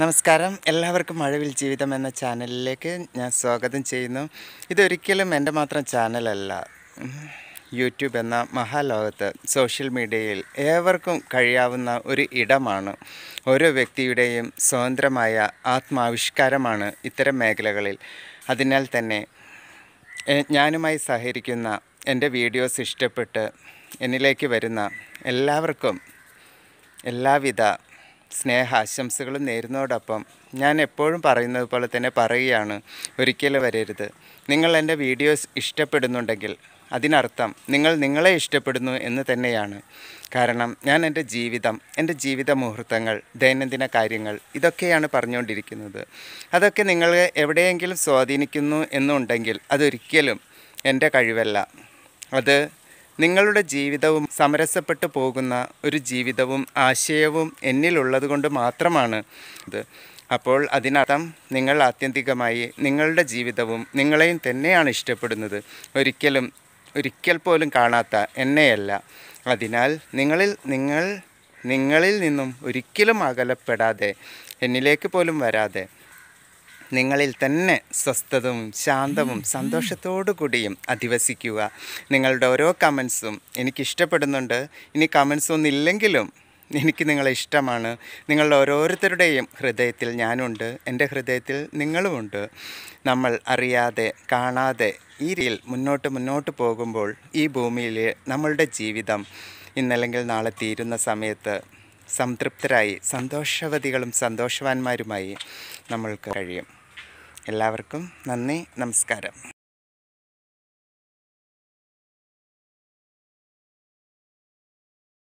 നമസ്കാരം എല്ലാവർക്കും മഴവിൽ ജീവിതം എന്ന ചാനലിലേക്ക് ഞാൻ സ്വാഗതം ചെയ്യുന്നു ഇതൊരിക്കലും എൻ്റെ മാത്രം ചാനലല്ല യൂട്യൂബ് എന്ന മഹാലോകത്ത് സോഷ്യൽ മീഡിയയിൽ ഏവർക്കും കഴിയാവുന്ന ഒരു ഇടമാണ് ഓരോ വ്യക്തിയുടെയും സ്വതന്ത്രമായ ആത്മാവിഷ്കാരമാണ് ഇത്തരം മേഖലകളിൽ അതിനാൽ തന്നെ ഞാനുമായി സഹകരിക്കുന്ന എൻ്റെ വീഡിയോസ് ഇഷ്ടപ്പെട്ട് എന്നിലേക്ക് വരുന്ന എല്ലാവർക്കും എല്ലാവിധ സ്നേഹാശംസകളും നേരുന്നതോടൊപ്പം ഞാൻ എപ്പോഴും പറയുന്നത് പോലെ തന്നെ പറയുകയാണ് ഒരിക്കലും വരരുത് നിങ്ങൾ എൻ്റെ വീഡിയോസ് ഇഷ്ടപ്പെടുന്നുണ്ടെങ്കിൽ അതിനർത്ഥം നിങ്ങൾ നിങ്ങളെ ഇഷ്ടപ്പെടുന്നു എന്ന് തന്നെയാണ് കാരണം ഞാൻ എൻ്റെ ജീവിതം എൻ്റെ ജീവിത മുഹൂർത്തങ്ങൾ ദൈനംദിന കാര്യങ്ങൾ ഇതൊക്കെയാണ് പറഞ്ഞുകൊണ്ടിരിക്കുന്നത് അതൊക്കെ നിങ്ങളെ എവിടെയെങ്കിലും സ്വാധീനിക്കുന്നു എന്നുണ്ടെങ്കിൽ അതൊരിക്കലും എൻ്റെ കഴിവല്ല അത് നിങ്ങളുടെ ജീവിതവും സമരസപ്പെട്ടു പോകുന്ന ഒരു ജീവിതവും ആശയവും കൊണ്ട് മാത്രമാണ് ഇത് അപ്പോൾ അതിനർത്ഥം നിങ്ങൾ ആത്യന്തികമായി നിങ്ങളുടെ ജീവിതവും നിങ്ങളെയും തന്നെയാണ് ഇഷ്ടപ്പെടുന്നത് ഒരിക്കലും ഒരിക്കൽ പോലും കാണാത്ത എന്നെയല്ല അതിനാൽ നിങ്ങളിൽ നിങ്ങൾ നിങ്ങളിൽ നിന്നും ഒരിക്കലും അകലപ്പെടാതെ എന്നിലേക്ക് പോലും വരാതെ നിങ്ങളിൽ തന്നെ സ്വസ്ഥതവും ശാന്തവും സന്തോഷത്തോടു കൂടിയും അധിവസിക്കുക നിങ്ങളുടെ ഓരോ കമൻസും എനിക്കിഷ്ടപ്പെടുന്നുണ്ട് ഇനി കമൻസ് ഒന്നും ഇല്ലെങ്കിലും എനിക്ക് നിങ്ങളെ ഇഷ്ടമാണ് നിങ്ങളുടെ ഓരോരുത്തരുടെയും ഹൃദയത്തിൽ ഞാനുണ്ട് എൻ്റെ ഹൃദയത്തിൽ നിങ്ങളുമുണ്ട് നമ്മൾ അറിയാതെ കാണാതെ ഈ രീതിയിൽ മുന്നോട്ട് മുന്നോട്ട് പോകുമ്പോൾ ഈ ഭൂമിയിൽ നമ്മളുടെ ജീവിതം ഇന്നല്ലെങ്കിൽ നാളെ തീരുന്ന സമയത്ത് സംതൃപ്തരായി സന്തോഷവതികളും സന്തോഷവാന്മാരുമായി നമ്മൾക്ക് കഴിയും എല്ലാവർക്കും നന്ദി നമസ്കാരം